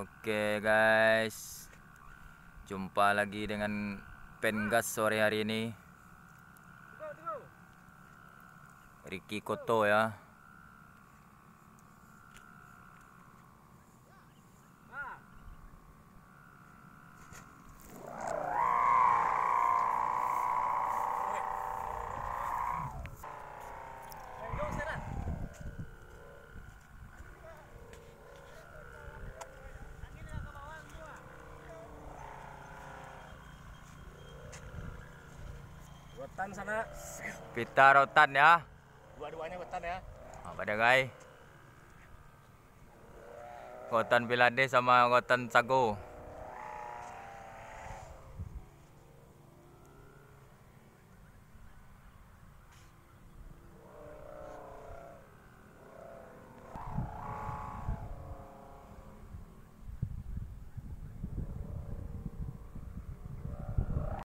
Oke guys Jumpa lagi dengan Pengas sore hari ini Ricky Koto ya Rotan sana. Pita rotan ya. Dua-duanya rotan ya. Apa ada guys? Rotan Pilade sama rotan Sago.